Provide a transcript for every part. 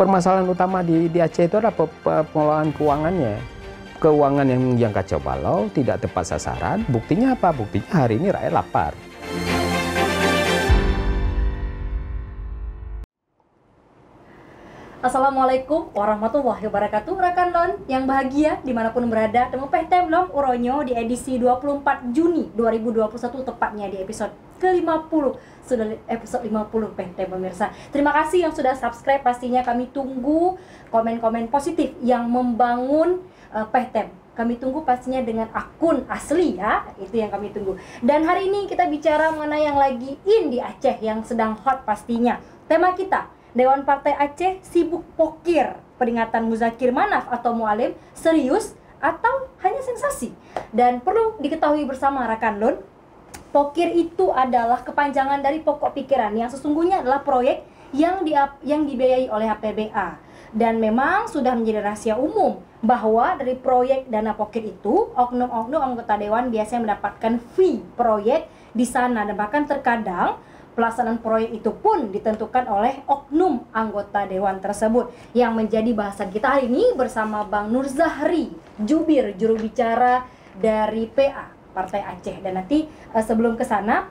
permasalahan utama di, di Aceh itu adalah pengelolaan keuangannya. Keuangan yang, yang kacau balau, tidak tepat sasaran. Buktinya apa? Buktinya hari ini rakyat lapar. Assalamualaikum warahmatullahi wabarakatuh Rekan non yang bahagia dimanapun berada Temu Peh Temlong Uronyo di edisi 24 Juni 2021 Tepatnya di episode ke-50 Sudah episode 50 Pente pemirsa Terima kasih yang sudah subscribe Pastinya kami tunggu komen-komen positif Yang membangun uh, kami tunggu pastinya dengan akun asli ya itu yang kami tunggu dan hari ini kita bicara mengenai yang lagi in di Aceh yang sedang hot pastinya tema kita Dewan Partai Aceh sibuk pokir peringatan Muzakir Manaf atau Mualim serius atau hanya sensasi dan perlu diketahui bersama rekan Lun Pokir itu adalah kepanjangan dari pokok pikiran yang sesungguhnya adalah proyek yang di, yang dibiayai oleh APBA. Dan memang sudah menjadi rahasia umum bahwa dari proyek dana pokir itu, oknum-oknum anggota dewan biasanya mendapatkan fee proyek di sana dan bahkan terkadang pelaksanaan proyek itu pun ditentukan oleh oknum anggota dewan tersebut yang menjadi bahasan kita hari ini bersama Bang Nur Zahri, jubir juru bicara dari PA Partai Aceh dan nanti uh, sebelum ke sana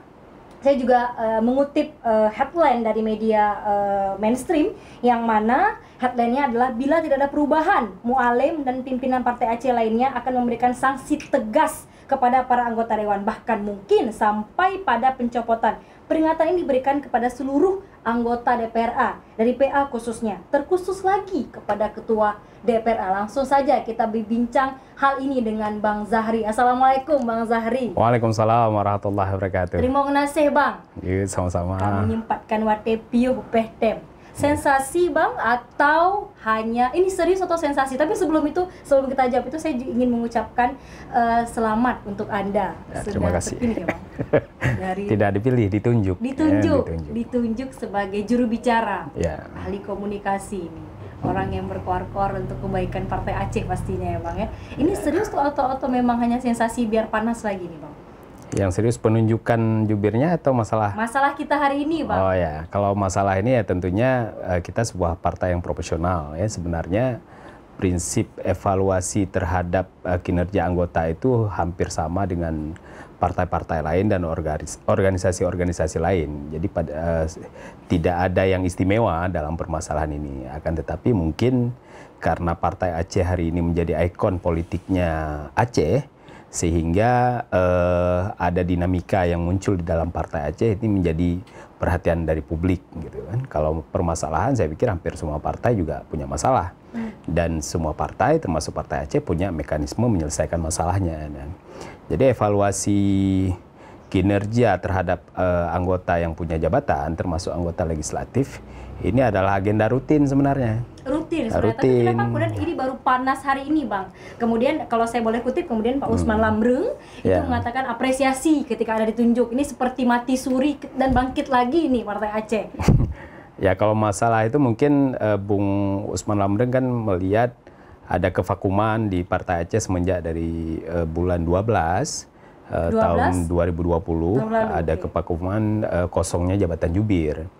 saya juga uh, mengutip uh, headline dari media uh, mainstream yang mana headline-nya adalah bila tidak ada perubahan, Mualem dan pimpinan Partai Aceh lainnya akan memberikan sanksi tegas kepada para anggota dewan bahkan mungkin sampai pada pencopotan. Peringatan ini diberikan kepada seluruh anggota DPRA dari PA khususnya, terkhusus lagi kepada Ketua DPRA. Langsung saja kita berbincang hal ini dengan Bang Zahri. Assalamualaikum Bang Zahri. Waalaikumsalam warahmatullahi wabarakatuh. Terima kasih Bang. Iya, sama-sama. Kami menyempatkan wate piuh pehtem sensasi bang atau hanya ini serius atau sensasi tapi sebelum itu sebelum kita jawab itu saya ingin mengucapkan uh, selamat untuk anda ya, Sudah terima kasih ya, bang? Dari, tidak dipilih ditunjuk ya, ditunjuk, ya, ditunjuk ditunjuk sebagai juru bicara ya. ahli komunikasi ini orang yang berkor kor untuk kebaikan partai Aceh pastinya ya bang ya ini ya. serius atau atau memang hanya sensasi biar panas lagi nih bang yang serius penunjukan jubirnya atau masalah? Masalah kita hari ini, Pak. Oh ya, kalau masalah ini ya tentunya eh, kita sebuah partai yang profesional ya sebenarnya prinsip evaluasi terhadap eh, kinerja anggota itu hampir sama dengan partai-partai lain dan organisasi-organisasi lain. Jadi pada eh, tidak ada yang istimewa dalam permasalahan ini. Akan tetapi mungkin karena partai Aceh hari ini menjadi ikon politiknya Aceh, sehingga eh, ada dinamika yang muncul di dalam Partai Aceh ini menjadi perhatian dari publik gitu kan. Kalau permasalahan saya pikir hampir semua partai juga punya masalah. Hmm. Dan semua partai termasuk Partai Aceh punya mekanisme menyelesaikan masalahnya. Dan, jadi evaluasi kinerja terhadap eh, anggota yang punya jabatan termasuk anggota legislatif ini adalah agenda rutin sebenarnya. Rutin nah, sebenarnya. Rutin. Tapi kenapa kemudian ini baru panas hari ini, Bang? Kemudian kalau saya boleh kutip, kemudian Pak Usman hmm. Lamreng yeah. itu ya. mengatakan apresiasi ketika ada ditunjuk. Ini seperti mati suri dan bangkit lagi ini Partai Aceh. ya kalau masalah itu mungkin uh, Bung Usman Lamreng kan melihat ada kevakuman di Partai Aceh semenjak dari uh, bulan 12 Uh, 12? tahun 2020 dua lalu, ada okay. kepakuman uh, eh, kosongnya jabatan jubir.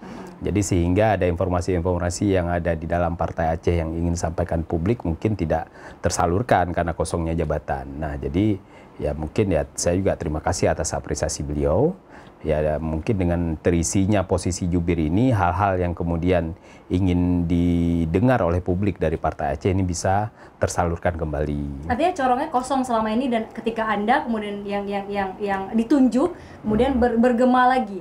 Jadi sehingga ada informasi-informasi yang ada di dalam Partai Aceh yang ingin sampaikan publik mungkin tidak tersalurkan karena kosongnya jabatan. Nah jadi ya mungkin ya saya juga terima kasih atas apresiasi beliau. Ya mungkin dengan terisinya posisi jubir ini hal-hal yang kemudian ingin didengar oleh publik dari Partai Aceh ini bisa tersalurkan kembali. Artinya corongnya kosong selama ini dan ketika Anda kemudian yang yang yang yang ditunjuk kemudian ber, bergema lagi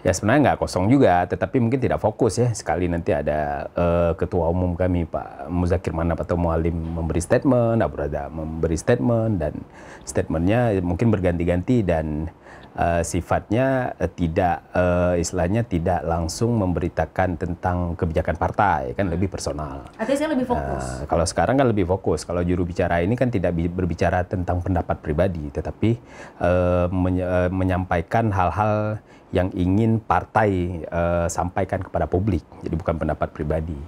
ya sebenarnya nggak kosong juga, tetapi mungkin tidak fokus ya. Sekali nanti ada uh, ketua umum kami Pak Muzakir Manap atau Mualim memberi statement, Abu Radha memberi statement dan statementnya mungkin berganti-ganti dan uh, sifatnya uh, tidak uh, istilahnya tidak langsung memberitakan tentang kebijakan partai kan hmm. lebih personal. Artinya saya lebih fokus. Uh, kalau sekarang kan lebih fokus. Kalau juru bicara ini kan tidak berbicara tentang pendapat pribadi, tetapi uh, menye uh, menyampaikan hal-hal yang ingin partai uh, sampaikan kepada publik. Jadi bukan pendapat pribadi.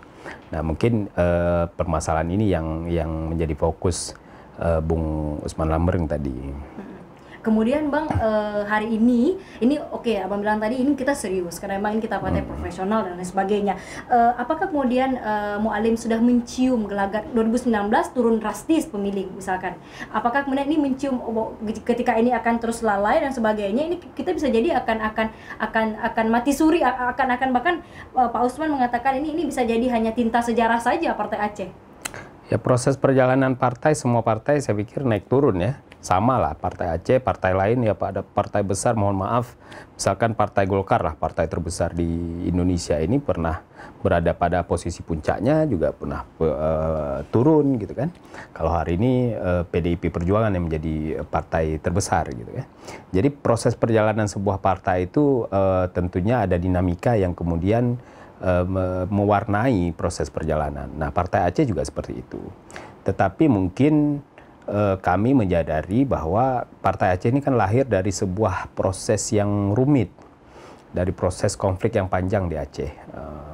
Nah mungkin uh, permasalahan ini yang yang menjadi fokus Bung Usman Lambering tadi. Hmm kemudian bang uh, hari ini ini oke okay, abang bilang tadi ini kita serius karena emang ini kita partai hmm. profesional dan lain sebagainya uh, apakah kemudian uh, eh, Mualim sudah mencium gelagat 2019 turun drastis pemilih misalkan apakah kemudian ini mencium oh, oh, ketika ini akan terus lalai dan sebagainya ini kita bisa jadi akan akan akan akan mati suri akan akan bahkan uh, Pak Usman mengatakan ini ini bisa jadi hanya tinta sejarah saja Partai Aceh ya proses perjalanan partai semua partai saya pikir naik turun ya sama lah partai Aceh, partai lain ya pada partai besar mohon maaf misalkan partai Golkar lah partai terbesar di Indonesia ini pernah berada pada posisi puncaknya juga pernah uh, turun gitu kan. Kalau hari ini uh, eh, PDIP Perjuangan yang menjadi eh, partai terbesar gitu ya Jadi proses perjalanan sebuah partai itu uh, tentunya ada dinamika yang kemudian mewarnai proses perjalanan. Nah, Partai Aceh juga seperti itu. Tetapi mungkin Eh, kami menyadari bahwa Partai Aceh ini kan lahir dari sebuah proses yang rumit, dari proses konflik yang panjang di Aceh. Eh,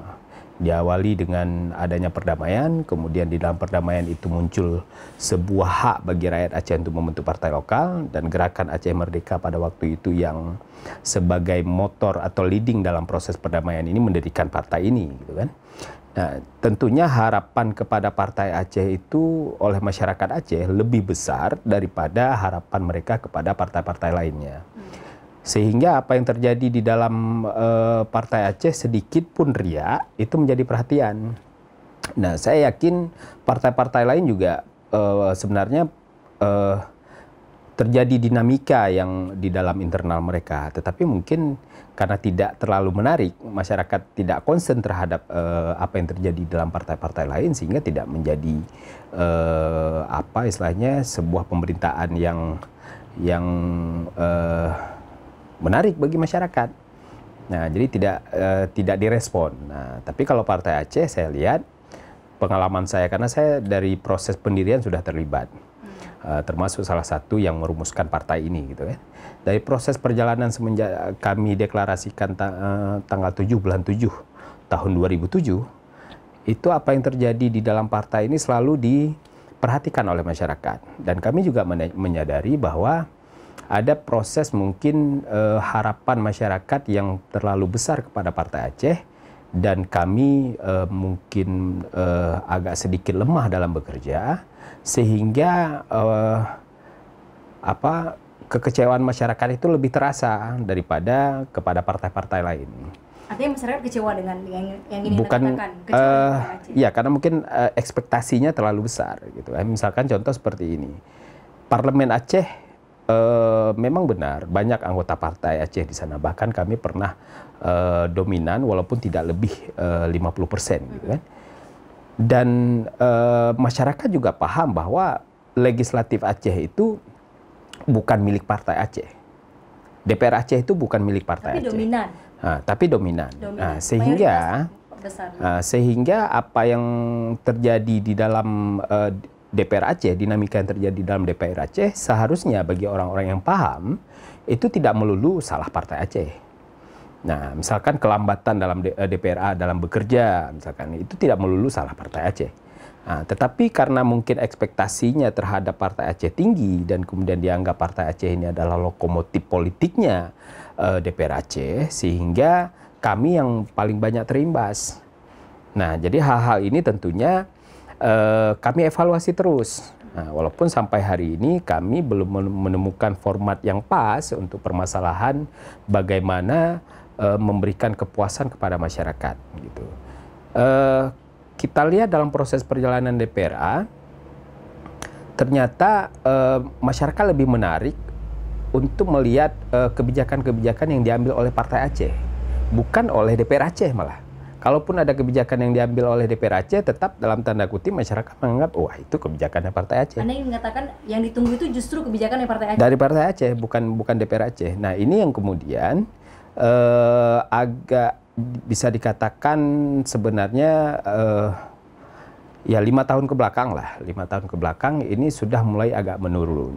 diawali dengan adanya perdamaian, kemudian di dalam perdamaian itu muncul sebuah hak bagi rakyat Aceh untuk membentuk partai lokal dan gerakan Aceh Merdeka pada waktu itu yang sebagai motor atau leading dalam proses perdamaian ini mendirikan partai ini gitu kan. Nah, tentunya harapan kepada Partai Aceh itu oleh masyarakat Aceh lebih besar daripada harapan mereka kepada partai-partai lainnya. Sehingga apa yang terjadi di dalam uh, Partai Aceh sedikit pun riak itu menjadi perhatian. Nah, saya yakin partai-partai lain juga uh, sebenarnya uh, terjadi dinamika yang di dalam internal mereka, tetapi mungkin karena tidak terlalu menarik, masyarakat tidak konsen terhadap uh, apa yang terjadi dalam partai-partai lain sehingga tidak menjadi uh, apa istilahnya sebuah pemerintahan yang yang uh, menarik bagi masyarakat. Nah, jadi tidak uh, tidak direspon. Nah, tapi kalau Partai Aceh saya lihat pengalaman saya karena saya dari proses pendirian sudah terlibat. Eh, termasuk salah satu yang merumuskan partai ini gitu ya. Dari proses perjalanan semenjak kami deklarasikan ta eh, tanggal 7 bulan 7 tahun 2007 itu apa yang terjadi di dalam partai ini selalu diperhatikan oleh masyarakat dan kami juga menyadari bahwa ada proses mungkin uh, harapan masyarakat yang terlalu besar kepada Partai Aceh dan kami uh, mungkin uh, agak sedikit lemah dalam bekerja sehingga uh, apa kekecewaan masyarakat itu lebih terasa daripada kepada partai-partai lain. Artinya masyarakat kecewa dengan yang, yang ini Bukan, Uh, ya karena mungkin uh, ekspektasinya terlalu besar gitu. misalkan contoh seperti ini, parlemen Aceh e, memang benar banyak anggota partai Aceh di sana bahkan kami pernah e, dominan walaupun tidak lebih e, eh, 50 persen gitu kan dan masyarakat juga paham bahwa legislatif Aceh itu bukan milik partai Aceh DPR Aceh itu bukan milik partai tapi Aceh dominan. Nah, tapi dominan, dominan. Nah, sehingga besar. sehingga apa yang terjadi di dalam uh, DPR Aceh, dinamika yang terjadi dalam DPR Aceh, seharusnya bagi orang-orang yang paham, itu tidak melulu salah Partai Aceh. Nah, misalkan kelambatan dalam DPRA eh, dalam bekerja, misalkan itu tidak melulu salah Partai Aceh. Nah, tetapi karena mungkin ekspektasinya terhadap Partai Aceh tinggi dan kemudian dianggap Partai Aceh ini adalah lokomotif politiknya eh, DPR Aceh, sehingga kami yang paling banyak terimbas. Nah, jadi hal-hal ini tentunya Eh, kami evaluasi terus. Nah, walaupun sampai hari ini kami belum menemukan format yang pas untuk permasalahan bagaimana uh, memberikan kepuasan kepada masyarakat. Gitu. Uh, kita lihat dalam proses perjalanan DPRA, ternyata uh, masyarakat lebih menarik untuk melihat kebijakan-kebijakan yang diambil oleh Partai Aceh, bukan oleh DPR Aceh malah Kalaupun ada kebijakan yang diambil oleh DPR Aceh, tetap dalam tanda kutip masyarakat menganggap, wah itu kebijakannya Partai Aceh. Anda yang mengatakan yang ditunggu itu justru kebijakan dari Partai Aceh? Dari Partai Aceh, bukan bukan DPR Aceh. Nah ini yang kemudian eh, agak bisa dikatakan sebenarnya eh, ya lima tahun ke belakang lah, lima tahun ke belakang ini sudah mulai agak menurun.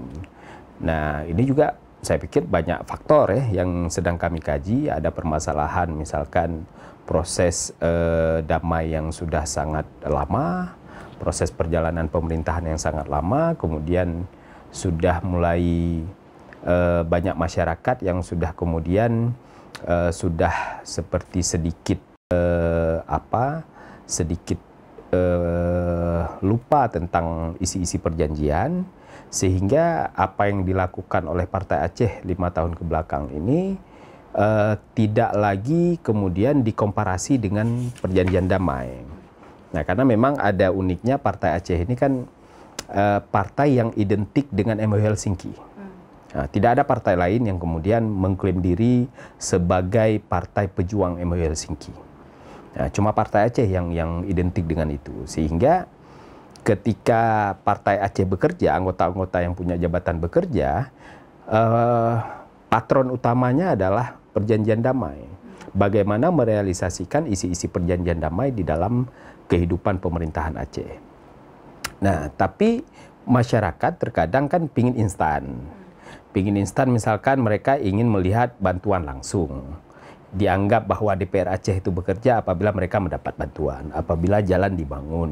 Nah ini juga saya pikir banyak faktor ya yang sedang kami kaji. Ada permasalahan misalkan proses eh, damai yang sudah sangat lama, proses perjalanan pemerintahan yang sangat lama, kemudian sudah mulai eh, banyak masyarakat yang sudah kemudian eh, sudah seperti sedikit eh, apa sedikit eh, lupa tentang isi-isi perjanjian sehingga apa yang dilakukan oleh Partai Aceh lima tahun kebelakang ini uh, tidak lagi kemudian dikomparasi dengan perjanjian damai. Nah, karena memang ada uniknya Partai Aceh ini kan uh, partai yang identik dengan MU Helsinki. Hmm. Nah, tidak ada partai lain yang kemudian mengklaim diri sebagai partai pejuang MU Helsinki. Nah, cuma Partai Aceh yang yang identik dengan itu. Sehingga ketika Partai Aceh bekerja, anggota-anggota yang punya jabatan bekerja, uh, patron utamanya adalah perjanjian damai. Bagaimana merealisasikan isi-isi perjanjian damai di dalam kehidupan pemerintahan Aceh. Nah, tapi masyarakat terkadang kan pingin instan. Pingin instan misalkan mereka ingin melihat bantuan langsung. Dianggap bahwa DPR Aceh itu bekerja apabila mereka mendapat bantuan, apabila jalan dibangun,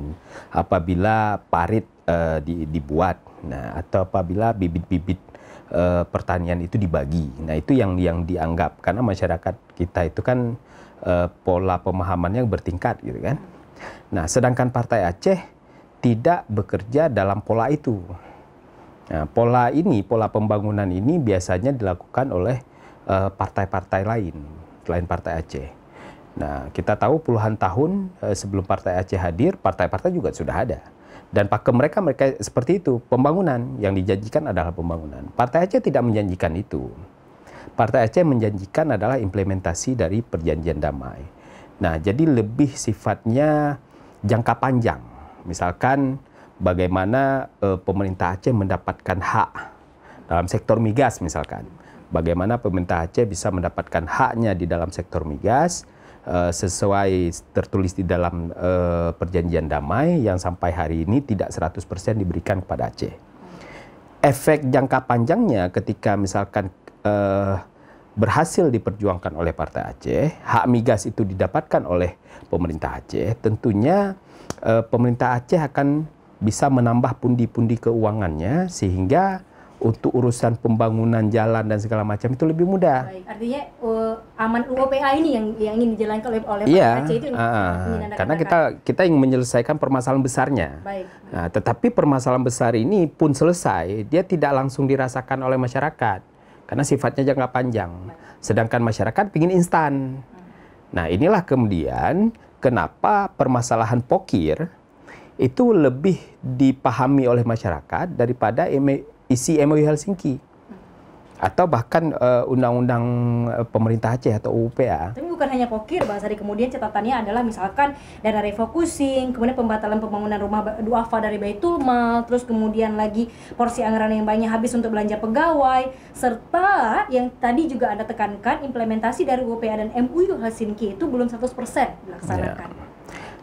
apabila parit uh, di, dibuat, nah atau apabila bibit-bibit e, pertanian itu dibagi. Nah itu yang yang dianggap karena masyarakat kita itu kan e, pola pemahamannya bertingkat gitu kan. Nah sedangkan Partai Aceh tidak bekerja dalam pola itu. Nah, pola ini, pola pembangunan ini biasanya dilakukan oleh eh, partai-partai uh, lain, selain Partai Aceh. Nah, kita tahu puluhan tahun sebelum Partai Aceh hadir, partai-partai juga sudah ada. Dan pakem mereka mereka seperti itu, pembangunan yang dijanjikan adalah pembangunan. Partai Aceh tidak menjanjikan itu. Partai Aceh menjanjikan adalah implementasi dari perjanjian damai. Nah, jadi lebih sifatnya jangka panjang. Misalkan bagaimana e, pemerintah Aceh mendapatkan hak dalam sektor migas misalkan. Bagaimana pemerintah Aceh bisa mendapatkan haknya di dalam sektor migas, Eh, sesuai tertulis di dalam uh, perjanjian damai yang sampai hari ini tidak 100% diberikan kepada Aceh. Efek jangka panjangnya ketika misalkan uh, berhasil diperjuangkan oleh Partai Aceh, hak migas itu didapatkan oleh pemerintah Aceh, tentunya uh, pemerintah Aceh akan bisa menambah pundi-pundi keuangannya sehingga untuk urusan pembangunan jalan dan segala macam itu lebih mudah. Baik. Artinya uh, aman UOPA ini yang yang ingin dijalankan oleh oleh yeah. Pak itu Uh, uh, karena kita kita ingin menyelesaikan permasalahan besarnya. Baik. Nah, tetapi permasalahan besar ini pun selesai, dia tidak langsung dirasakan oleh masyarakat karena sifatnya jangka panjang. Sedangkan masyarakat ingin instan. Hmm. Nah, inilah kemudian kenapa permasalahan pokir itu lebih dipahami oleh masyarakat daripada isi MOU Helsinki atau bahkan eh, undang-undang uh, pemerintah Aceh atau UPA. Tapi bukan hanya kokir, bahasa Sari. Kemudian catatannya adalah misalkan dana refocusing, kemudian pembatalan pembangunan rumah duafa dari Baitul Mal, terus kemudian lagi porsi anggaran yang banyak habis untuk belanja pegawai, serta yang tadi juga Anda tekankan implementasi dari UPA dan MUU Helsinki itu belum 100% dilaksanakan. Ya.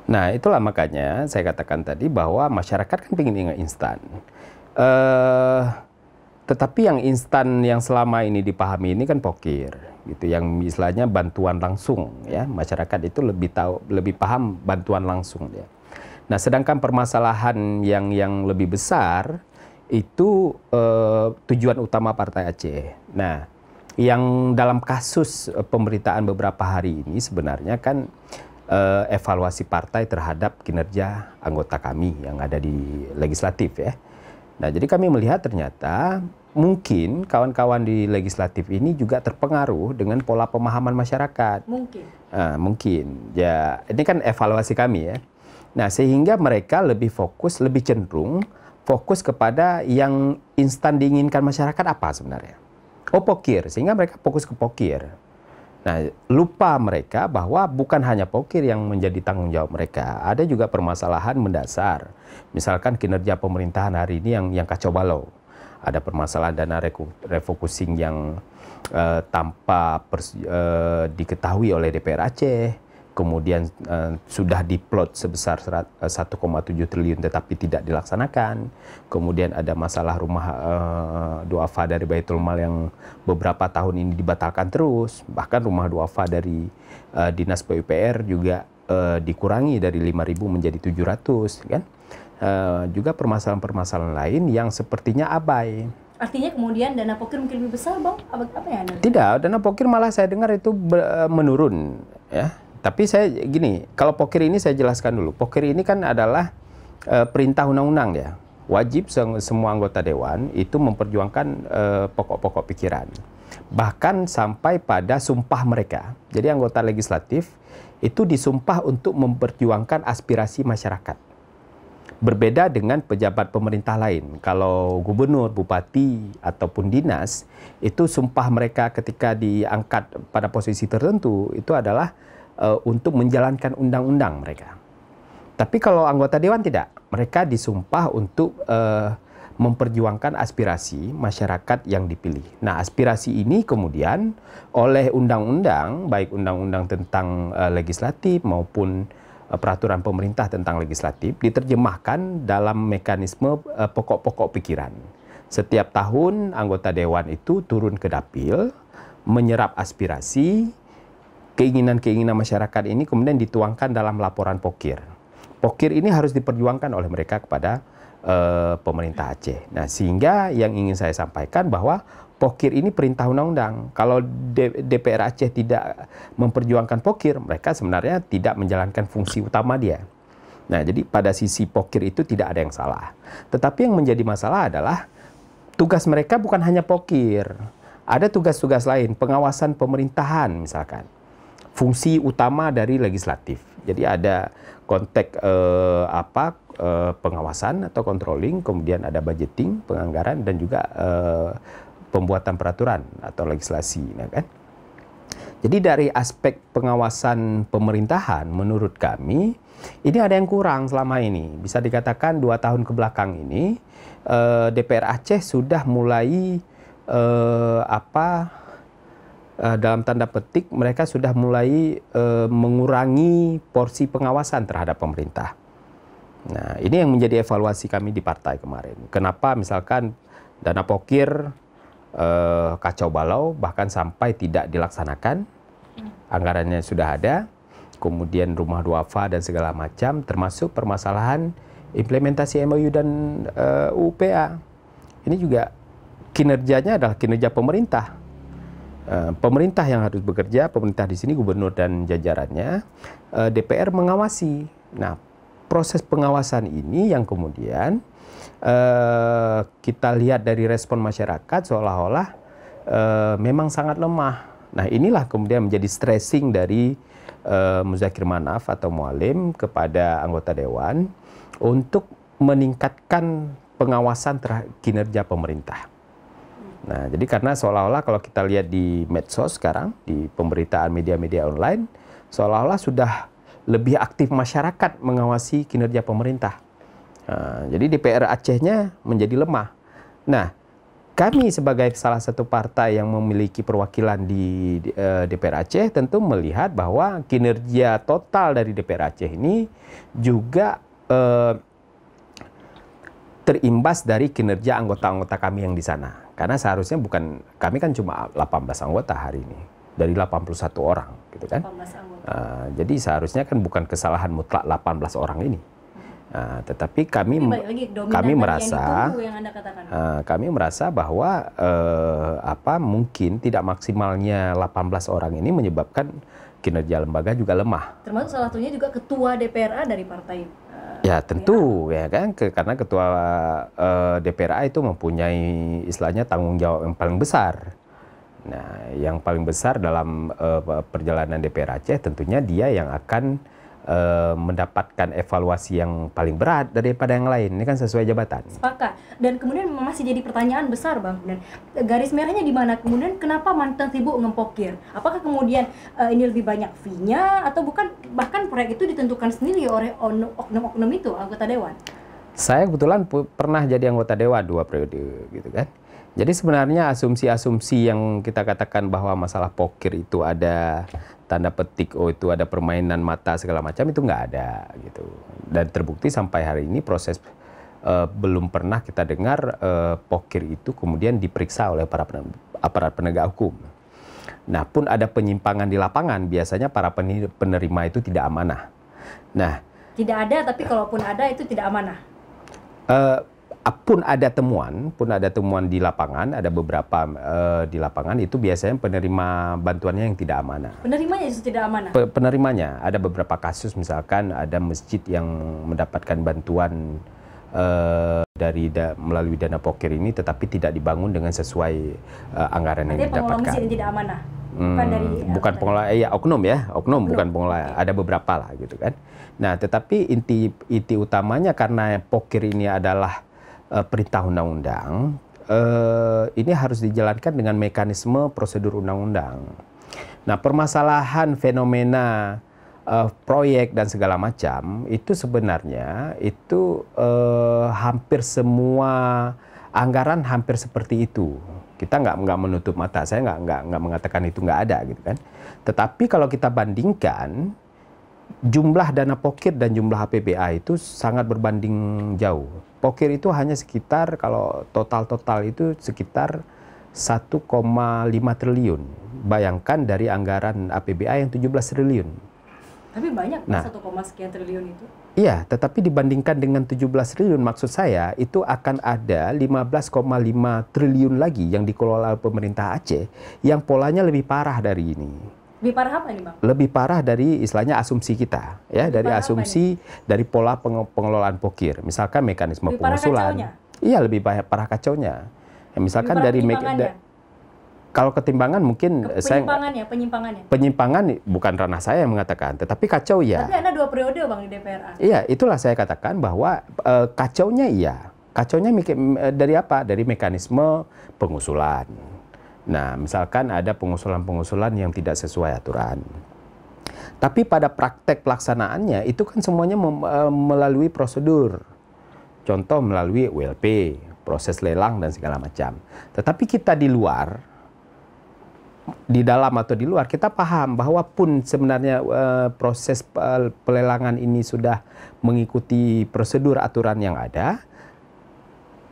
Nah, itulah makanya saya katakan tadi bahwa masyarakat kan ingin instan. Uh, tetapi yang instan yang selama ini dipahami ini kan pokir gitu yang istilahnya bantuan langsung ya masyarakat itu lebih tahu lebih paham bantuan langsung ya. Nah, sedangkan permasalahan yang yang lebih besar itu uh, tujuan utama Partai Aceh. Nah, yang dalam kasus eh, pemberitaan beberapa hari ini sebenarnya kan uh, evaluasi partai terhadap kinerja anggota kami yang ada di legislatif ya Nah, jadi kami melihat ternyata mungkin kawan-kawan di legislatif ini juga terpengaruh dengan pola pemahaman masyarakat. Mungkin. Nah, mungkin. Ya, ini kan evaluasi kami ya. Nah, sehingga mereka lebih fokus, lebih cenderung fokus kepada yang instan diinginkan masyarakat apa sebenarnya. Oh, pokir. Sehingga mereka fokus ke pokir. Nah, lupa mereka bahwa bukan hanya pokir yang menjadi tanggung jawab mereka, ada juga permasalahan mendasar. Misalkan kinerja pemerintahan hari ini yang yang kacau balau. Ada permasalahan dana refocusing yang uh, tanpa pers, uh, diketahui oleh DPR Aceh kemudian uh, sudah diplot sebesar 1,7 eh, triliun tetapi tidak dilaksanakan. Kemudian ada masalah rumah uh, duafa dari Baitul Mal yang beberapa tahun ini dibatalkan terus. Bahkan rumah duafa dari uh, Dinas PUPR juga uh, dikurangi dari 5.000 menjadi 700 kan. Uh, juga permasalahan-permasalahan lain yang sepertinya abai. Artinya kemudian dana pokir mungkin lebih besar, Bang? Apa, apa ya? Tidak, dana pokir malah saya dengar itu menurun ya tapi saya gini, kalau pokir ini saya jelaskan dulu. Pokir ini kan adalah e, perintah undang-undang ya. Wajib se semua anggota dewan itu memperjuangkan eh, pokok-pokok e, pikiran. Bahkan sampai pada sumpah mereka. Jadi anggota legislatif itu disumpah untuk memperjuangkan aspirasi masyarakat. Berbeda dengan pejabat pemerintah lain. Kalau gubernur, bupati, ataupun dinas, itu sumpah mereka ketika diangkat pada posisi tertentu itu adalah uh, untuk menjalankan undang-undang mereka. Tapi kalau anggota dewan tidak, mereka disumpah untuk uh, memperjuangkan aspirasi masyarakat yang dipilih. Nah, aspirasi ini kemudian oleh undang-undang, baik undang-undang tentang uh, legislatif maupun uh, peraturan pemerintah tentang legislatif diterjemahkan dalam mekanisme pokok pokok-pokok pikiran. Setiap tahun anggota dewan itu turun ke dapil, menyerap aspirasi, keinginan-keinginan masyarakat ini kemudian dituangkan dalam laporan pokir. Pokir ini harus diperjuangkan oleh mereka kepada uh, pemerintah Aceh. Nah, sehingga yang ingin saya sampaikan bahwa pokir ini perintah undang-undang. Kalau DPR Aceh tidak memperjuangkan pokir, mereka sebenarnya tidak menjalankan fungsi utama dia. Nah, jadi pada sisi pokir itu tidak ada yang salah. Tetapi yang menjadi masalah adalah tugas mereka bukan hanya pokir. Ada tugas-tugas lain, pengawasan pemerintahan misalkan fungsi utama dari legislatif. Jadi ada konteks eh, apa eh, pengawasan atau controlling, kemudian ada budgeting, penganggaran dan juga eh, pembuatan peraturan atau legislasi, ya kan? Jadi dari aspek pengawasan pemerintahan menurut kami ini ada yang kurang selama ini. Bisa dikatakan dua tahun kebelakang ini eh, DPR Aceh sudah mulai eh, apa uh, dalam tanda petik mereka sudah mulai uh, mengurangi porsi pengawasan terhadap pemerintah. Nah, ini yang menjadi evaluasi kami di partai kemarin. Kenapa misalkan dana pokir uh, kacau balau bahkan sampai tidak dilaksanakan. Anggarannya sudah ada. Kemudian rumah duafa dan segala macam termasuk permasalahan implementasi MOU dan uh, UPA. Ini juga kinerjanya adalah kinerja pemerintah Eh, pemerintah yang harus bekerja, pemerintah di sini gubernur dan jajarannya, uh, eh, DPR mengawasi. Nah, proses pengawasan ini yang kemudian uh, kita lihat dari respon masyarakat seolah-olah uh, memang sangat lemah. Nah, inilah kemudian menjadi stressing dari uh, Muzakir Manaf atau Mualim kepada anggota dewan untuk meningkatkan pengawasan terhadap kinerja pemerintah. Nah, jadi karena seolah-olah kalau kita lihat di medsos sekarang, di pemberitaan media-media online, seolah-olah sudah lebih aktif masyarakat mengawasi kinerja pemerintah. Nah, jadi DPR Acehnya menjadi lemah. Nah, kami sebagai salah satu partai yang memiliki perwakilan di, eh, DPR Aceh tentu melihat bahwa kinerja total dari DPR Aceh ini juga eh, terimbas dari kinerja anggota-anggota kami yang di sana. Karena seharusnya bukan kami kan cuma 18 anggota hari ini dari 81 orang, gitu kan? Uh, jadi seharusnya kan bukan kesalahan mutlak 18 orang ini. Uh, tetapi kami lagi, kami merasa yang yang uh, ah, kami merasa bahwa uh, apa mungkin tidak maksimalnya 18 orang ini menyebabkan kinerja lembaga juga lemah. Termasuk salah satunya juga ketua DPRA dari partai Ya iya. tentu ya, ya kan karena ketua uh, eh, DPRA itu mempunyai istilahnya tanggung jawab yang paling besar. Nah, yang paling besar dalam uh, perjalanan DPR Aceh tentunya dia yang akan Eh, mendapatkan evaluasi yang paling berat daripada yang lain. Ini kan sesuai jabatan. Sepakat. Dan kemudian masih jadi pertanyaan besar, Bang. Dan garis merahnya di mana? Kemudian kenapa mantan sibuk ngempokir? Apakah kemudian uh, ini lebih banyak fee-nya atau bukan bahkan proyek itu ditentukan sendiri oleh oknum-oknum itu anggota dewan? Saya kebetulan pernah jadi anggota dewan dua periode gitu kan. Jadi sebenarnya asumsi-asumsi yang kita katakan bahwa masalah pokir itu ada tanda petik oh itu ada permainan mata segala macam itu nggak ada gitu dan terbukti sampai hari ini proses uh, belum pernah kita dengar uh, eh, poker itu kemudian diperiksa oleh para pen aparat penegak hukum. Nah pun ada penyimpangan di lapangan biasanya para penerima itu tidak amanah. Nah tidak ada tapi kalaupun ada itu tidak amanah. Uh, pun ada temuan, pun ada temuan di lapangan, ada beberapa uh, di lapangan itu biasanya penerima bantuannya yang tidak amanah. Penerimanya itu tidak amanah. Pe penerimanya ada beberapa kasus misalkan ada masjid yang mendapatkan bantuan uh, dari da melalui dana poker ini tetapi tidak dibangun dengan sesuai uh, anggaran Artinya yang didapatkan. Masjid yang tidak amanah. Hmm, bukan dari bukan ya, pengelola ya oknum ya, oknum, oknum. bukan pengelola. Okay. Ada beberapa lah gitu kan. Nah, tetapi inti inti utamanya karena poker ini adalah uh, perintah undang-undang uh, ini harus dijalankan dengan mekanisme prosedur undang-undang. Nah, permasalahan fenomena uh, proyek dan segala macam itu sebenarnya itu uh, hampir semua anggaran hampir seperti itu. Kita nggak nggak menutup mata, saya nggak nggak nggak mengatakan itu nggak ada gitu kan. Tetapi kalau kita bandingkan jumlah dana pokir dan jumlah HPBA itu sangat berbanding jauh. Pokir itu hanya sekitar kalau total-total itu sekitar 1,5 triliun. Bayangkan dari anggaran APBA yang 17 triliun. Tapi banyak nah, 1, sekian triliun itu. Iya, tetapi dibandingkan dengan 17 triliun maksud saya itu akan ada 15,5 triliun lagi yang dikelola pemerintah Aceh yang polanya lebih parah dari ini. Lebih parah apa nih bang? Lebih parah dari istilahnya asumsi kita, ya lebih dari asumsi dari pola pengelolaan pokir. Misalkan mekanisme lebih pengusulan. Iya lebih parah kacaunya. Ya, misalkan dari da kalau ketimbangan mungkin penyimpangan eh, saya penyimpangan ya penyimpangan penyimpangan bukan ranah saya yang mengatakan tetapi kacau ya tapi ada dua periode bang di DPR iya itulah saya katakan bahwa e, kacaunya iya kacaunya eh, dari apa dari mekanisme pengusulan Nah, misalkan ada pengusulan-pengusulan yang tidak sesuai aturan. Tapi pada praktek pelaksanaannya itu kan semuanya e, melalui prosedur. Contoh melalui WLP, proses lelang dan segala macam. Tetapi kita di luar, di dalam atau di luar, kita paham bahwa pun sebenarnya e, proses e, pelelangan ini sudah mengikuti prosedur aturan yang ada,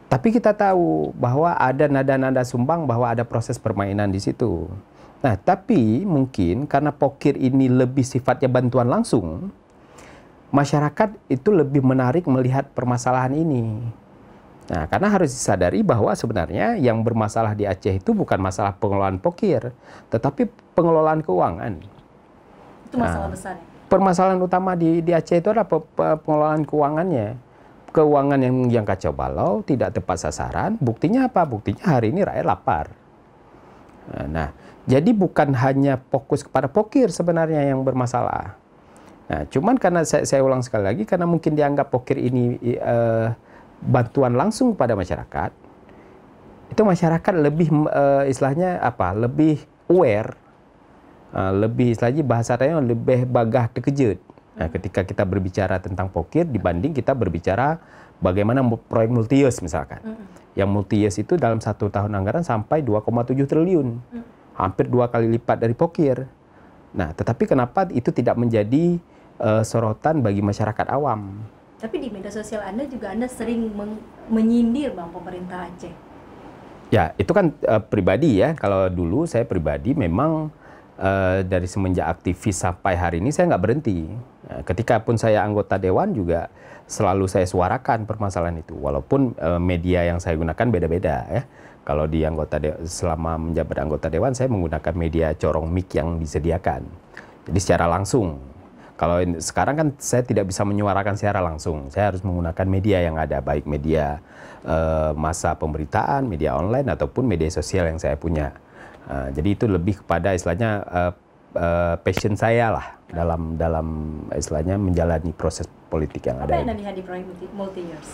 tapi kita tahu bahwa ada nada-nada sumbang bahwa ada proses permainan di situ. Nah, tapi mungkin karena pokir ini lebih sifatnya bantuan langsung, masyarakat itu lebih menarik melihat permasalahan ini. Nah, karena harus disadari bahwa sebenarnya yang bermasalah di Aceh itu bukan masalah pengelolaan pokir, tetapi pengelolaan keuangan. Itu masalah nah, besar ya? Permasalahan utama di, di Aceh itu adalah pengelolaan keuangannya keuangan yang yang kacau balau, tidak tepat sasaran. Buktinya apa? Buktinya hari ini rakyat lapar. Nah, nah, jadi bukan hanya fokus kepada pokir sebenarnya yang bermasalah. Nah, cuman karena saya, saya ulang sekali lagi karena mungkin dianggap pokir ini eh, bantuan langsung kepada masyarakat, itu masyarakat lebih eh, istilahnya apa? Lebih aware, eh, lebih istilahnya bahasanya lebih bagah terkejut Nah, ketika kita berbicara tentang pokir dibanding kita berbicara bagaimana proyek multius misalkan. Mm -hmm. Yang multius itu dalam satu tahun anggaran sampai 2,7 triliun. Mm -hmm. Hampir dua kali lipat dari pokir. Nah, tetapi kenapa itu tidak menjadi uh, sorotan bagi masyarakat awam? Tapi di media sosial Anda juga Anda sering menyindir Bang pemerintah Aceh. Ya, itu kan uh, pribadi ya. Kalau dulu saya pribadi memang Eh, dari semenjak aktivis sampai hari ini saya nggak berhenti. Eh, ketika pun saya anggota dewan juga selalu saya suarakan permasalahan itu, walaupun eh, media yang saya gunakan beda-beda ya. Kalau di anggota de selama menjabat anggota dewan saya menggunakan media corong mic yang disediakan, jadi secara langsung. Kalau sekarang kan saya tidak bisa menyuarakan secara langsung, saya harus menggunakan media yang ada, baik media e, masa pemberitaan, media online ataupun media sosial yang saya punya Eh, jadi itu lebih kepada istilahnya uh, uh, passion saya lah dalam dalam istilahnya menjalani proses politik yang Apa ada. Apa yang dilihat di multi years?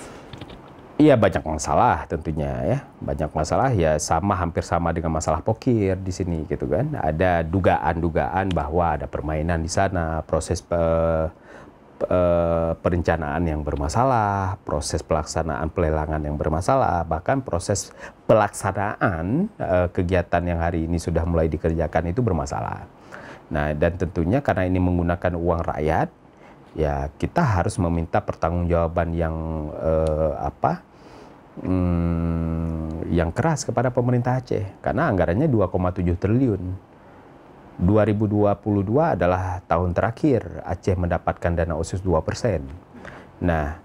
Iya banyak masalah tentunya ya banyak masalah ya sama hampir sama dengan masalah pokir di sini gitu kan ada dugaan-dugaan bahwa ada permainan di sana proses uh, Eh, perencanaan yang bermasalah, proses pelaksanaan pelelangan yang bermasalah, bahkan proses pelaksanaan eh, kegiatan yang hari ini sudah mulai dikerjakan itu bermasalah. Nah, dan tentunya karena ini menggunakan uang rakyat, ya kita harus meminta pertanggungjawaban yang eh, apa? Hmm, yang keras kepada pemerintah Aceh karena anggarannya 2,7 triliun 2022 adalah tahun terakhir Aceh mendapatkan dana OSIS 2 persen. Nah,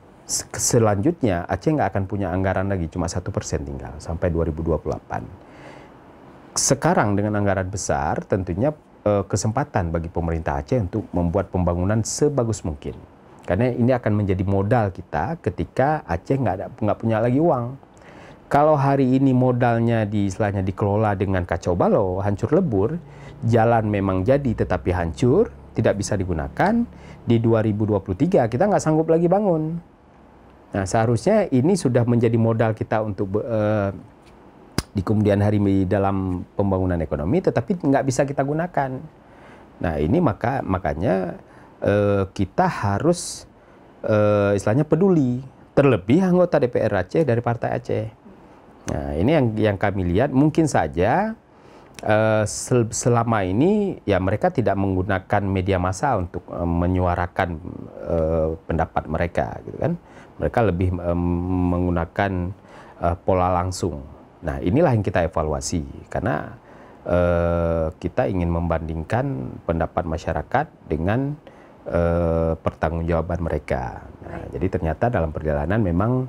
selanjutnya Aceh nggak akan punya anggaran lagi, cuma satu persen tinggal sampai 2028. Sekarang dengan anggaran besar, tentunya eh, kesempatan bagi pemerintah Aceh untuk membuat pembangunan sebagus mungkin. Karena ini akan menjadi modal kita ketika Aceh nggak ada nggak punya lagi uang. Kalau hari ini modalnya di istilahnya dikelola dengan kacau balau, hancur lebur, jalan memang jadi tetapi hancur, tidak bisa digunakan, di 2023 kita nggak sanggup lagi bangun. Nah, seharusnya ini sudah menjadi modal kita untuk uh, di kemudian hari di dalam pembangunan ekonomi, tetapi nggak bisa kita gunakan. Nah, ini maka makanya uh, kita harus uh, istilahnya peduli, terlebih anggota DPR Aceh dari Partai Aceh. Nah, ini yang yang kami lihat mungkin saja Uh, selama ini ya mereka tidak menggunakan media massa untuk uh, menyuarakan uh, pendapat mereka gitu kan mereka lebih menggunakan pola langsung nah inilah yang kita evaluasi karena kita ingin membandingkan pendapat masyarakat dengan pertanggungjawaban mereka nah, jadi ternyata dalam perjalanan memang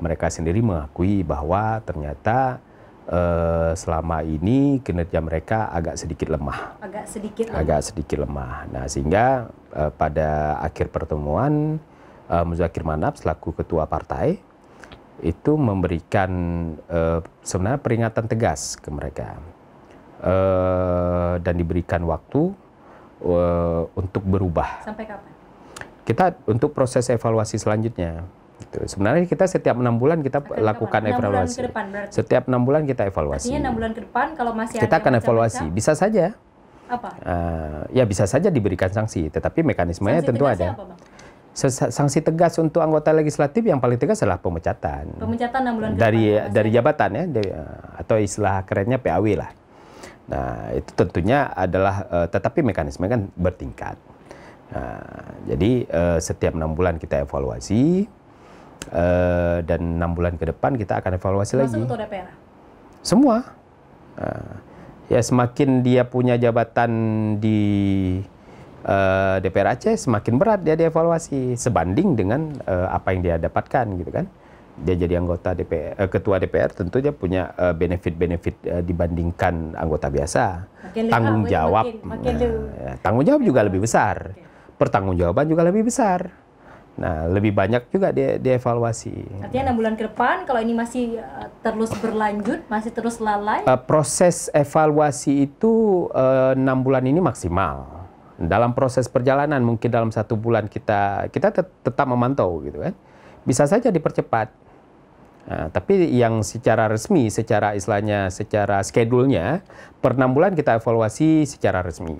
mereka sendiri mengakui bahwa ternyata Eh, selama ini kinerja mereka agak sedikit lemah. Agak sedikit lemah. Agak sedikit lemah. Nah, sehingga uh, pada akhir pertemuan uh, eh, Muzakir Manap selaku ketua partai itu memberikan uh, sebenarnya peringatan tegas ke mereka. Uh, dan diberikan waktu uh, untuk berubah. Sampai kapan? Kita untuk proses evaluasi selanjutnya. Gitu. Sebenarnya kita setiap enam bulan kita Akan lakukan 6 evaluasi. Bulan depan, berarti. setiap enam bulan kita evaluasi. Artinya enam bulan ke depan kalau masih kita ada akan evaluasi. Macam, bisa saja. Apa? Uh, ya bisa saja diberikan sanksi, tetapi mekanismenya sanksi tentu ada. Apa, Bang? sanksi tegas untuk anggota legislatif yang paling tegas adalah pemecatan. Pemecatan enam bulan dari depan, dari jabatan ya dari, eh, atau istilah kerennya PAW lah. Nah, itu tentunya adalah uh, tetapi mekanisme kan bertingkat. Nah, jadi uh, setiap enam bulan kita evaluasi uh, dan enam bulan ke depan kita akan evaluasi Masuk lagi. Untuk DPR? Semua. Uh, ya semakin dia punya jabatan di uh, DPR Aceh, semakin berat dia dievaluasi sebanding dengan uh, apa yang dia dapatkan gitu kan. Dia jadi anggota DPR, uh, ketua DPR tentu dia punya benefit-benefit uh, uh, dibandingkan anggota biasa. Makin tanggung jawab, makin, makin uh, ya, tanggung jawab juga lebih besar, okay. pertanggungjawaban juga lebih besar Nah, lebih banyak juga dia dievaluasi. Artinya enam bulan ke depan, kalau ini masih eh, terus berlanjut, masih terus lalai? Uh, proses evaluasi itu eh, enam bulan ini maksimal. Dalam proses perjalanan mungkin dalam satu bulan kita kita tet tetap memantau gitu kan. Bisa saja dipercepat. Nah, tapi yang secara resmi, secara istilahnya, secara skedulnya, per enam bulan kita evaluasi secara resmi.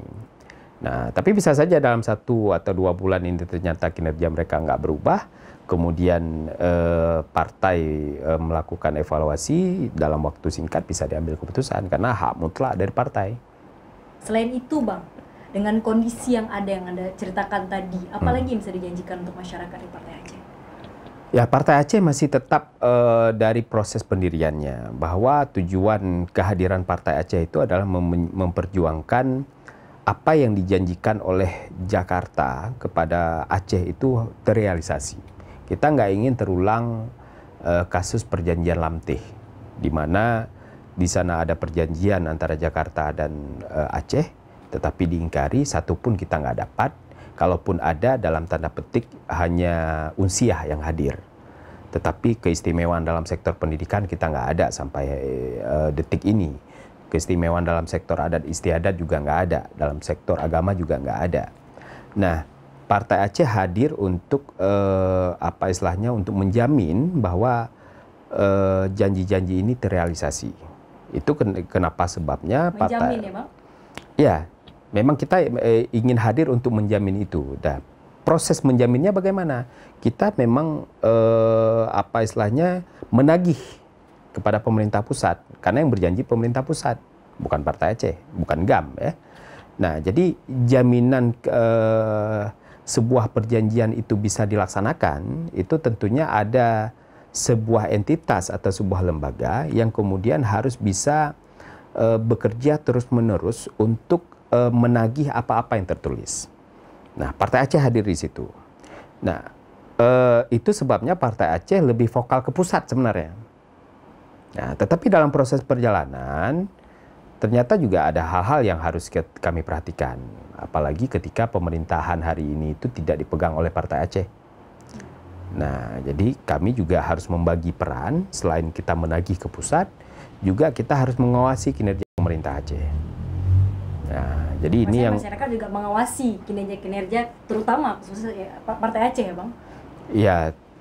Nah, tapi bisa saja dalam satu atau dua bulan ini ternyata kinerja mereka nggak berubah, kemudian eh, partai eh, melakukan evaluasi dalam waktu singkat bisa diambil keputusan karena hak mutlak dari partai. Selain itu, bang, dengan kondisi yang ada yang anda ceritakan tadi, apalagi hmm. yang bisa dijanjikan untuk masyarakat di Partai Aceh? Ya, Partai Aceh masih tetap uh, dari proses pendiriannya bahwa tujuan kehadiran Partai Aceh itu adalah mem memperjuangkan apa yang dijanjikan oleh Jakarta kepada Aceh itu terrealisasi. Kita nggak ingin terulang uh, kasus perjanjian Lamteh, di mana di sana ada perjanjian antara Jakarta dan uh, Aceh, tetapi diingkari satu pun kita nggak dapat. Kalaupun ada dalam tanda petik hanya unsiah yang hadir tetapi keistimewaan dalam sektor pendidikan kita nggak ada sampai uh, detik ini keistimewaan dalam sektor adat istiadat juga nggak ada, dalam sektor agama juga nggak ada. Nah, Partai Aceh hadir untuk eh, apa istilahnya untuk menjamin bahwa eh, janji-janji eh, ini terrealisasi. Itu ken kenapa sebabnya? Menjamin ya, Partai, ya, Bang? Ya, memang kita eh, ingin hadir untuk menjamin itu. Dan nah, proses menjaminnya bagaimana? Kita memang eh, apa istilahnya menagih kepada pemerintah pusat karena yang berjanji pemerintah pusat bukan partai Aceh, bukan GAM ya. Nah, jadi jaminan eh, sebuah perjanjian itu bisa dilaksanakan itu tentunya ada sebuah entitas atau sebuah lembaga yang kemudian harus bisa eh, bekerja terus-menerus untuk eh, menagih apa-apa yang tertulis. Nah, Partai Aceh hadir di situ. Nah, Uh, itu sebabnya Partai Aceh lebih vokal ke pusat sebenarnya Nah, tetapi dalam proses perjalanan ternyata juga ada hal-hal yang harus kami perhatikan, apalagi ketika pemerintahan hari ini itu tidak dipegang oleh Partai Aceh. Nah, jadi kami juga harus membagi peran selain kita menagih ke pusat, juga kita harus mengawasi kinerja pemerintah Aceh. Nah, jadi ini yang masyarakat juga mengawasi kinerja-kinerja terutama khususnya ya, Partai Aceh ya, Bang. Iya,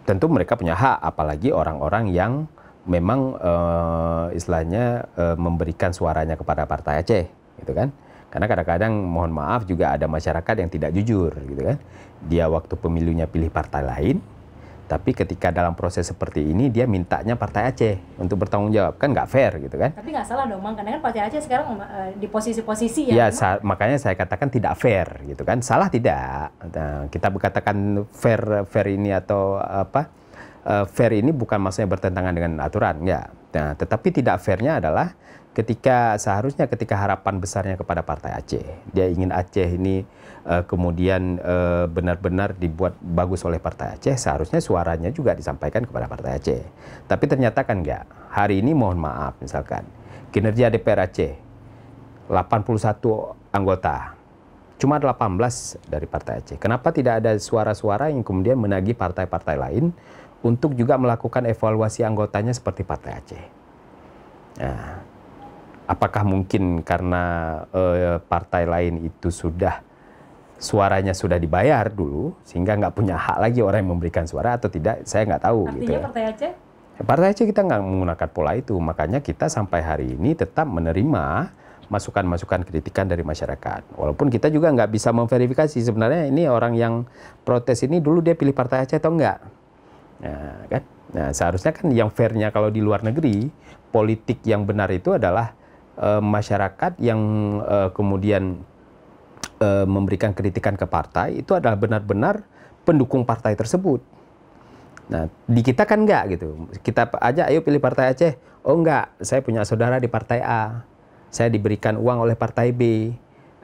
tentu mereka punya hak apalagi orang-orang yang memang uh, istilahnya uh, memberikan suaranya kepada partai Aceh gitu kan karena kadang-kadang mohon maaf juga ada masyarakat yang tidak jujur gitu kan dia waktu pemilunya pilih partai lain tapi ketika dalam proses seperti ini dia mintanya Partai Aceh untuk bertanggung jawab kan nggak fair gitu kan? Tapi nggak salah dong mang, karena kan Partai Aceh sekarang uh, di posisi-posisi Ya, ya sa makanya saya katakan tidak fair gitu kan, salah tidak. Nah, kita berkatakan fair fair ini atau apa? uh, fair ini bukan maksudnya bertentangan dengan aturan, ya. Nah, tetapi tidak fairnya adalah ketika seharusnya ketika harapan besarnya kepada Partai Aceh, dia ingin Aceh ini uh, kemudian benar eh, benar-benar dibuat bagus oleh Partai Aceh, seharusnya suaranya juga disampaikan kepada Partai Aceh. Tapi ternyata kan enggak. Hari ini mohon maaf misalkan kinerja DPR Aceh 81 anggota cuma 18 dari Partai Aceh. Kenapa tidak ada suara-suara yang kemudian menagih partai-partai lain untuk juga melakukan evaluasi anggotanya seperti Partai Aceh. Nah, apakah mungkin karena eh, partai lain itu sudah suaranya sudah dibayar dulu sehingga nggak punya hak lagi orang yang memberikan suara atau tidak saya nggak tahu gitu Artinya gitu ya. Partai Aceh? Partai Aceh kita nggak menggunakan pola itu makanya kita sampai hari ini tetap menerima masukan-masukan kritikan dari masyarakat. Walaupun kita juga nggak bisa memverifikasi sebenarnya ini orang yang protes ini dulu dia pilih Partai Aceh atau enggak. Nah, kan? Nah, seharusnya kan yang fairnya kalau di luar negeri, politik yang benar itu adalah e, masyarakat yang e, kemudian e, memberikan kritikan ke partai itu adalah benar-benar pendukung partai tersebut. Nah, di kita kan enggak gitu. Kita aja ayo pilih partai Aceh. Oh enggak, saya punya saudara di partai A. Saya diberikan uang oleh partai B.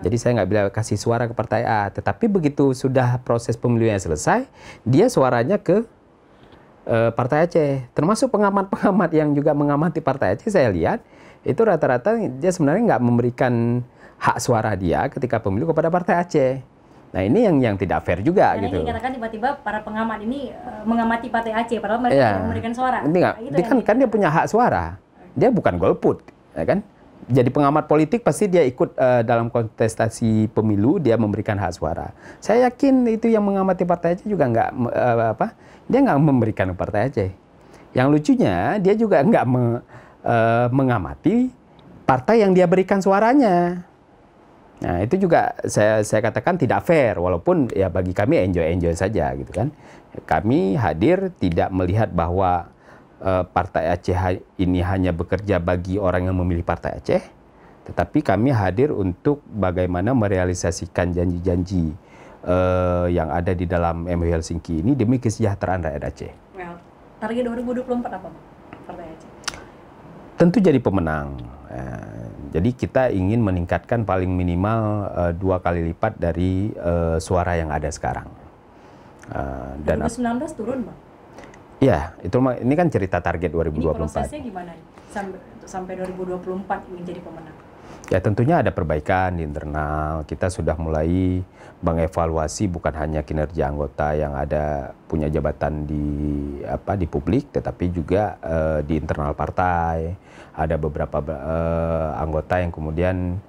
Jadi saya nggak bilang kasih suara ke partai A. Tetapi begitu sudah proses pemilunya selesai, dia suaranya ke Eh, Partai Aceh. Termasuk pengamat-pengamat yang juga mengamati Partai Aceh, saya lihat itu rata-rata dia sebenarnya nggak memberikan hak suara dia ketika pemilu kepada Partai Aceh. Nah ini yang yang tidak fair juga Karena gitu. Ini dikatakan tiba-tiba para pengamat ini eh, mengamati Partai Aceh padahal mereka ya. memberikan suara. Ini nah, itu dia kan, kan dia punya hak suara. Dia bukan golput, ya kan? jadi pengamat politik pasti dia ikut uh, dalam kontestasi pemilu, dia memberikan hak suara. Saya yakin itu yang mengamati partai aja juga nggak uh, apa, dia nggak memberikan partai aja. Yang lucunya dia juga nggak me, uh, mengamati partai yang dia berikan suaranya. Nah itu juga saya saya katakan tidak fair, walaupun ya bagi kami enjoy enjoy saja gitu kan. Kami hadir tidak melihat bahwa Eh, Partai Aceh ini hanya bekerja bagi orang yang memilih Partai Aceh, tetapi kami hadir untuk bagaimana merealisasikan janji-janji uh, yang ada di dalam MU Helsinki ini demi kesejahteraan rakyat Aceh. Well, target 2024 apa, Partai Aceh? Tentu jadi pemenang. Uh, jadi kita ingin meningkatkan paling minimal uh, dua kali lipat dari uh, suara yang ada sekarang. Uh, dan 2019 turun, Pak? Ya, itu ini kan cerita target 2024. Ini prosesnya gimana sampai, sampai 2024 menjadi pemenang? Ya tentunya ada perbaikan di internal. Kita sudah mulai mengevaluasi bukan hanya kinerja anggota yang ada punya jabatan di apa di publik, tetapi juga uh, di internal partai. Ada beberapa uh, anggota yang kemudian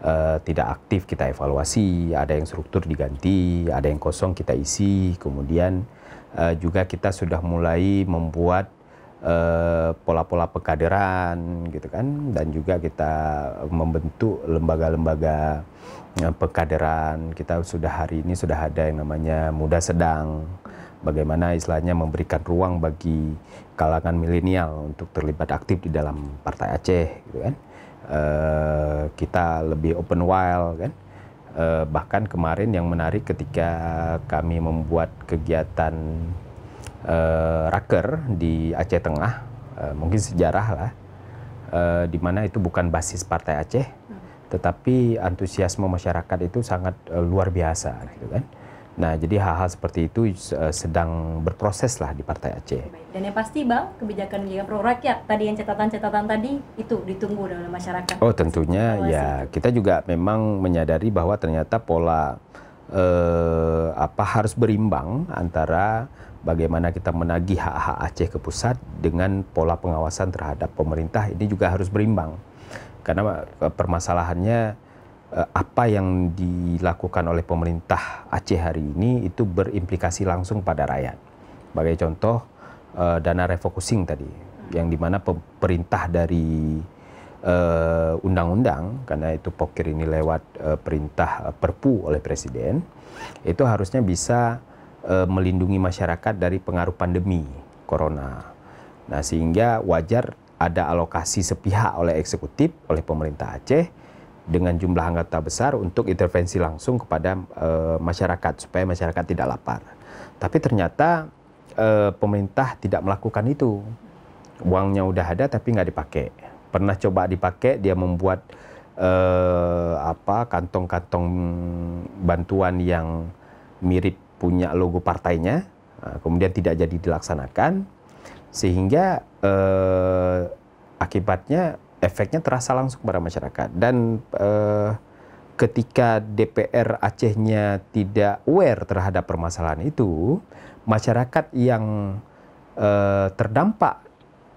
uh, tidak aktif kita evaluasi. Ada yang struktur diganti, ada yang kosong kita isi. Kemudian uh, juga kita sudah mulai membuat eh, pola-pola uh, pekaderan gitu kan dan juga kita membentuk lembaga-lembaga eh, pekaderan kita sudah hari ini sudah ada yang namanya muda sedang bagaimana istilahnya memberikan ruang bagi kalangan milenial untuk terlibat aktif di dalam partai Aceh gitu kan uh, kita lebih open wild kan eh, bahkan kemarin yang menarik ketika kami membuat kegiatan eh, raker di Aceh Tengah, eh, mungkin sejarah lah, eh, di mana itu bukan basis Partai Aceh, hmm. tetapi antusiasme masyarakat itu sangat eh, luar biasa, gitu kan. Nah, jadi hal-hal seperti itu eh, sedang berproses lah di Partai Aceh. Dan yang pasti Bang, kebijakan-kebijakan pro rakyat tadi yang catatan-catatan tadi itu ditunggu oleh masyarakat. Oh, tentunya Masih. ya kita juga memang menyadari bahwa ternyata pola eh, apa harus berimbang antara bagaimana kita menagih hak-hak Aceh ke pusat dengan pola pengawasan terhadap pemerintah ini juga harus berimbang. Karena eh, permasalahannya Eh, apa yang dilakukan oleh pemerintah Aceh hari ini itu berimplikasi langsung pada rakyat. Sebagai contoh eh, dana refocusing tadi, yang dimana perintah dari eh, undang-undang uh, karena itu pokir ini lewat uh, perintah uh, Perpu oleh presiden itu harusnya bisa uh, melindungi masyarakat dari pengaruh pandemi corona. Nah, sehingga wajar ada alokasi sepihak oleh eksekutif oleh pemerintah Aceh dengan jumlah anggota besar untuk intervensi langsung kepada e, masyarakat supaya masyarakat tidak lapar. Tapi ternyata e, pemerintah tidak melakukan itu. Uangnya udah ada tapi nggak dipakai. Pernah coba dipakai, dia membuat e, apa kantong-kantong bantuan yang mirip punya logo partainya, kemudian tidak jadi dilaksanakan, sehingga e, akibatnya efeknya terasa langsung pada masyarakat dan eh, ketika DPR Acehnya tidak aware terhadap permasalahan itu masyarakat yang eh, terdampak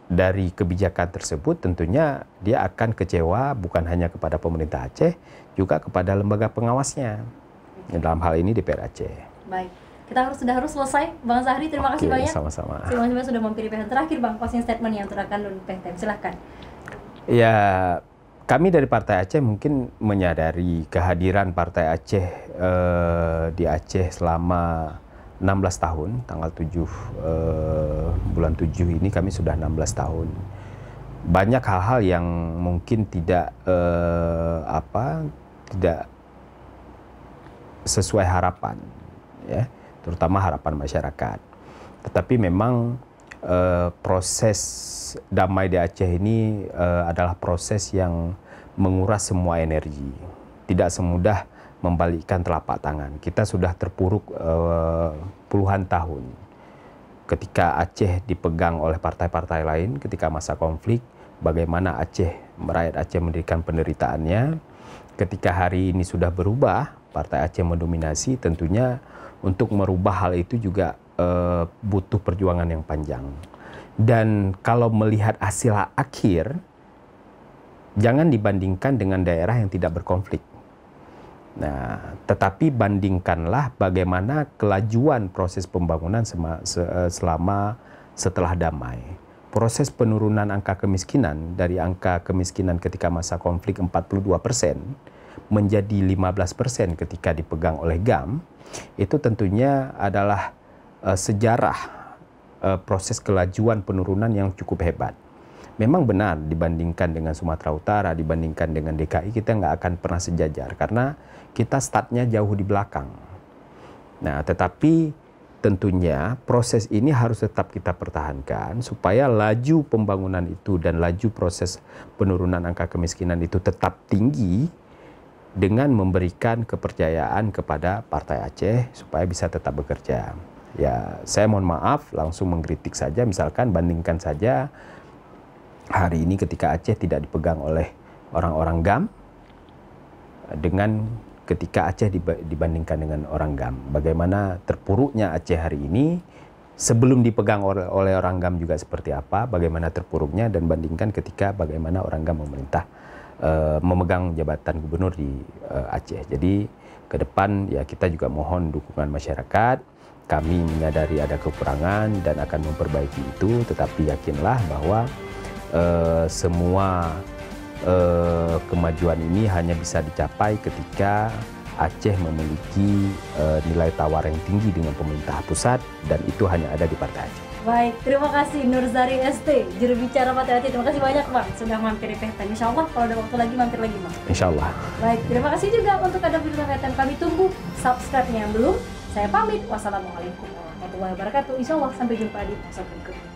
dari kebijakan tersebut tentunya dia akan kecewa bukan hanya kepada pemerintah Aceh juga kepada lembaga pengawasnya dalam hal ini DPR Aceh. Baik. Kita harus sudah harus selesai, Bang Sahri. Terima Oke, kasih banyak. Sama-sama. Terima kasih sudah mampir di pihak terakhir, Bang. Closing statement yang terakan dan Silahkan. Ya, kami dari Partai Aceh mungkin menyadari kehadiran Partai Aceh eh, di Aceh selama 16 tahun, tanggal 7 eh, bulan 7 ini kami sudah 16 tahun. Banyak hal-hal yang mungkin tidak eh, apa tidak sesuai harapan ya, terutama harapan masyarakat. Tetapi memang Eh, proses damai di Aceh ini uh, adalah proses yang menguras semua energi. Tidak semudah membalikkan telapak tangan. Kita sudah terpuruk uh, puluhan tahun. Ketika Aceh dipegang oleh partai-partai lain, ketika masa konflik, bagaimana Aceh, rakyat Aceh mendirikan penderitaannya. Ketika hari ini sudah berubah, partai Aceh mendominasi, tentunya untuk merubah hal itu juga uh, butuh perjuangan yang panjang. Dan kalau melihat hasil akhir, jangan dibandingkan dengan daerah yang tidak berkonflik. Nah, tetapi bandingkanlah bagaimana kelajuan proses pembangunan eh, selama setelah damai. Proses penurunan angka kemiskinan dari angka kemiskinan ketika masa konflik 42 persen menjadi 15 persen ketika dipegang oleh GAM, itu tentunya adalah uh, sejarah uh, proses kelajuan penurunan yang cukup hebat. Memang benar dibandingkan dengan Sumatera Utara, dibandingkan dengan DKI kita nggak akan pernah sejajar karena kita startnya jauh di belakang. Nah, tetapi tentunya proses ini harus tetap kita pertahankan supaya laju pembangunan itu dan laju proses penurunan angka kemiskinan itu tetap tinggi dengan memberikan kepercayaan kepada Partai Aceh supaya bisa tetap bekerja ya saya mohon maaf langsung mengkritik saja misalkan bandingkan saja hari ini ketika Aceh tidak dipegang oleh orang-orang GAM dengan ketika Aceh dibandingkan dengan orang GAM bagaimana terpuruknya Aceh hari ini sebelum dipegang oleh, orang GAM juga seperti apa bagaimana terpuruknya dan bandingkan ketika bagaimana orang GAM memerintah eh, memegang jabatan gubernur di eh, Aceh jadi ke depan ya kita juga mohon dukungan masyarakat kami menyadari ada kekurangan dan akan memperbaiki itu, tetapi yakinlah bahwa eh, semua eh, kemajuan ini hanya bisa dicapai ketika Aceh memiliki eh, nilai tawar yang tinggi dengan pemerintah pusat dan itu hanya ada di Partai Aceh. Baik, terima kasih Nurzari ST, juru bicara Partai Aceh. Terima kasih banyak Bang sudah mampir di Pehtan. Insya Allah kalau ada waktu lagi mampir lagi Bang. Insya Allah. Baik, terima kasih juga untuk ada video Kami tunggu subscribe-nya yang belum saya pamit. Wassalamualaikum warahmatullahi wabarakatuh. Insya Allah sampai jumpa di masa berikutnya.